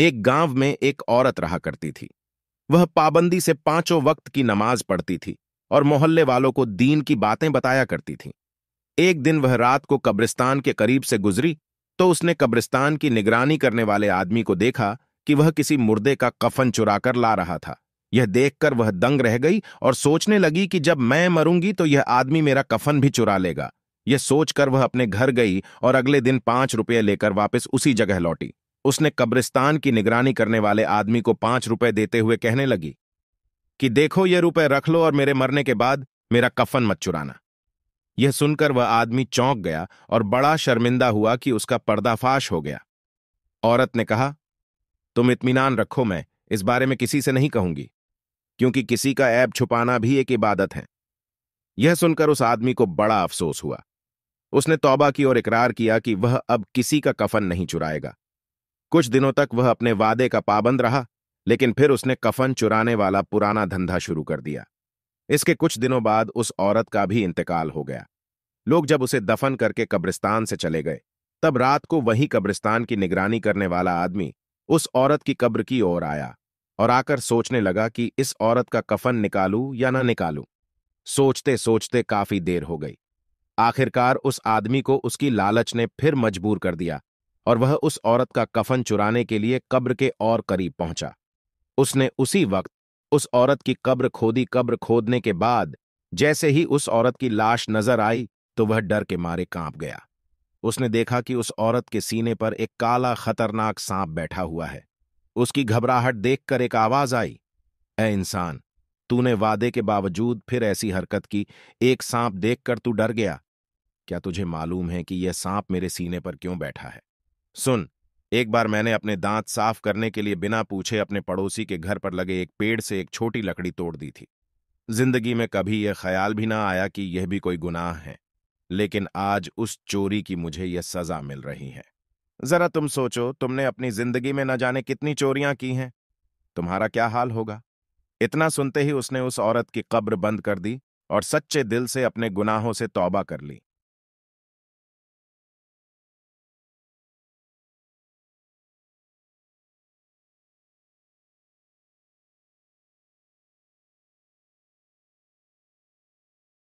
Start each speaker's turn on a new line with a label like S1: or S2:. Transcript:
S1: एक गांव में एक औरत रहा करती थी वह पाबंदी से पांचों वक्त की नमाज पढ़ती थी और मोहल्ले वालों को दीन की बातें बताया करती थी एक दिन वह रात को कब्रिस्तान के करीब से गुजरी तो उसने कब्रिस्तान की निगरानी करने वाले आदमी को देखा कि वह किसी मुर्दे का कफन चुराकर ला रहा था यह देखकर वह दंग रह गई और सोचने लगी कि जब मैं मरूंगी तो यह आदमी मेरा कफन भी चुरा लेगा यह सोचकर वह अपने घर गई और अगले दिन पांच रुपये लेकर वापस उसी जगह लौटी उसने कब्रिस्तान की निगरानी करने वाले आदमी को पांच रुपए देते हुए कहने लगी कि देखो ये रुपए रख लो और मेरे मरने के बाद मेरा कफन मत चुराना यह सुनकर वह आदमी चौंक गया और बड़ा शर्मिंदा हुआ कि उसका पर्दाफाश हो गया औरत ने कहा तुम इतमान रखो मैं इस बारे में किसी से नहीं कहूंगी क्योंकि किसी का ऐप छुपाना भी एक इबादत है यह सुनकर उस आदमी को बड़ा अफसोस हुआ उसने तौबा की और इकरार किया कि वह अब किसी का कफन नहीं चुराएगा कुछ दिनों तक वह अपने वादे का पाबंद रहा लेकिन फिर उसने कफन चुराने वाला पुराना धंधा शुरू कर दिया इसके कुछ दिनों बाद उस औरत का भी इंतकाल हो गया लोग जब उसे दफन करके कब्रिस्तान से चले गए तब रात को वही कब्रिस्तान की निगरानी करने वाला आदमी उस औरत की कब्र की ओर आया और आकर सोचने लगा कि इस औरत का कफन निकालू या ना निकालू सोचते सोचते काफी देर हो गई आखिरकार उस आदमी को उसकी लालच ने फिर मजबूर कर दिया और वह उस औरत का कफन चुराने के लिए कब्र के और करीब पहुंचा उसने उसी वक्त उस औरत की कब्र खोदी कब्र खोदने के बाद जैसे ही उस औरत की लाश नजर आई तो वह डर के मारे कांप गया उसने देखा कि उस औरत के सीने पर एक काला खतरनाक सांप बैठा हुआ है उसकी घबराहट देखकर एक आवाज आई ए इंसान तूने वादे के बावजूद फिर ऐसी हरकत की एक सांप देखकर तू डर गया क्या तुझे मालूम है कि यह सांप मेरे सीने पर क्यों बैठा है सुन एक बार मैंने अपने दांत साफ करने के लिए बिना पूछे अपने पड़ोसी के घर पर लगे एक पेड़ से एक छोटी लकड़ी तोड़ दी थी जिंदगी में कभी यह ख्याल भी ना आया कि यह भी कोई गुनाह है लेकिन आज उस चोरी की मुझे यह सजा मिल रही है जरा तुम सोचो तुमने अपनी जिंदगी में न जाने कितनी चोरियां की हैं तुम्हारा क्या हाल होगा इतना सुनते ही उसने उस औरत की कब्र बंद कर दी और सच्चे दिल से अपने गुनाहों से तौबा कर ली